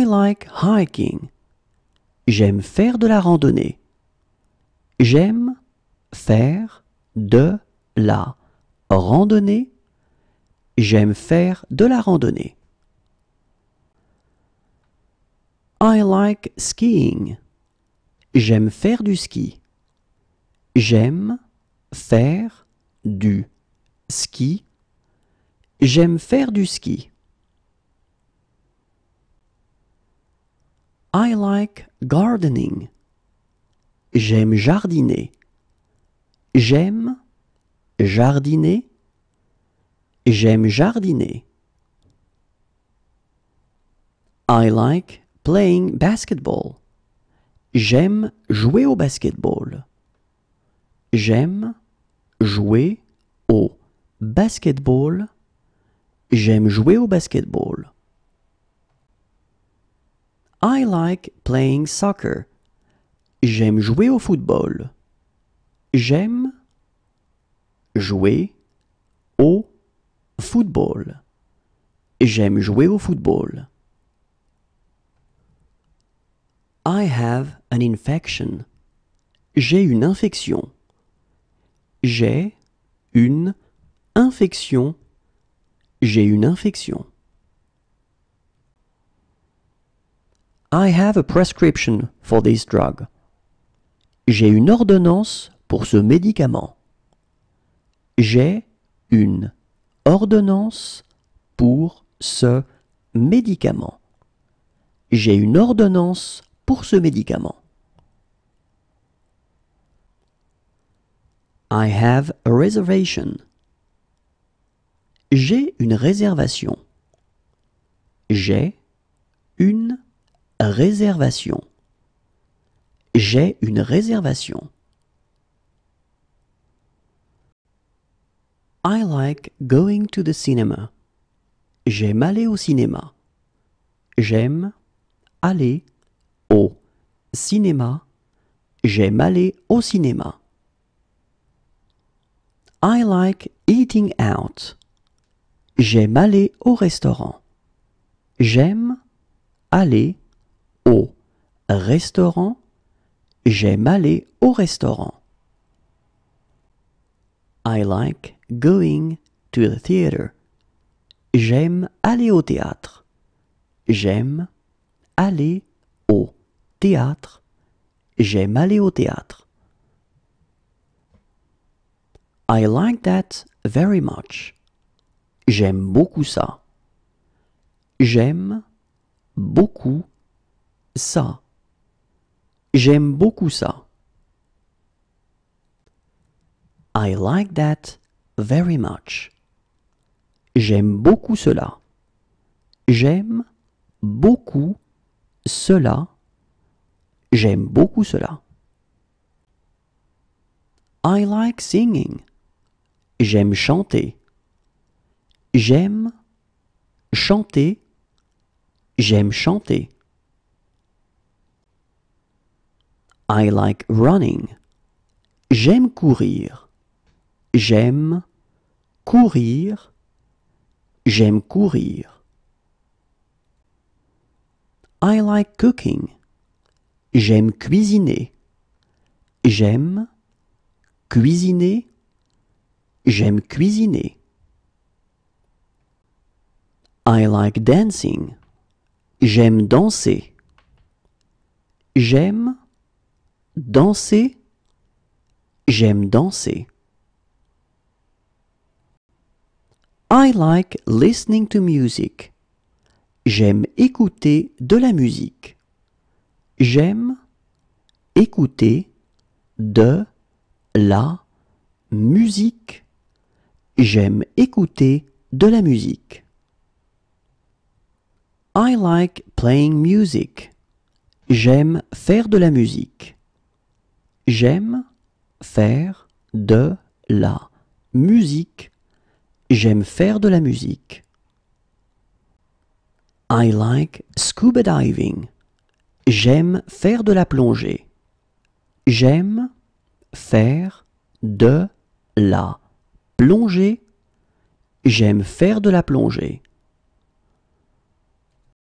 I like hiking. J'aime faire de la randonnée. J'aime faire de la randonnée. J'aime faire de la randonnée. I like skiing. J'aime faire du ski. J'aime faire du ski. J'aime faire du ski. I like gardening. J'aime jardiner. J'aime jardiner. J'aime jardiner. I like playing basketball. J'aime jouer au basketball. J'aime jouer au basketball. J'aime jouer au basketball. I like playing soccer. J'aime jouer au football. J'aime jouer au football. J'aime jouer au football. I have an infection. J'ai une infection. J'ai une infection. J'ai une infection. I have a prescription for this drug. J'ai une ordonnance pour ce médicament. J'ai une ordonnance pour ce médicament. J'ai une ordonnance pour ce médicament. I have a reservation. J'ai une réservation. J'ai une Réservation. J'ai une réservation. I like going to the cinema. J'aime aller au cinéma. J'aime aller au cinéma. J'aime aller au cinéma. I like eating out. J'aime aller au restaurant. J'aime aller au restaurant. J'aime aller au restaurant. I like going to the theater. J'aime aller au théâtre. J'aime aller au théâtre. J'aime aller au théâtre. I like that very much. J'aime beaucoup ça. J'aime beaucoup ça. J'aime beaucoup ça. I like that very much. J'aime beaucoup cela. J'aime beaucoup cela. J'aime beaucoup cela. I like singing. J'aime chanter. J'aime chanter. J'aime chanter. I like running. J'aime courir. J'aime courir. J'aime courir. I like cooking. J'aime cuisiner. J'aime cuisiner. J'aime cuisiner. I like dancing. J'aime danser. J'aime danser, j'aime danser. I like listening to music. J'aime écouter de la musique. J'aime écouter de la musique. J'aime écouter de la musique. I like playing music. J'aime faire de la musique. J'aime faire de la musique. J'aime faire de la musique. I like scuba diving. J'aime faire de la plongée. J'aime faire de la plongée. J'aime faire de la plongée.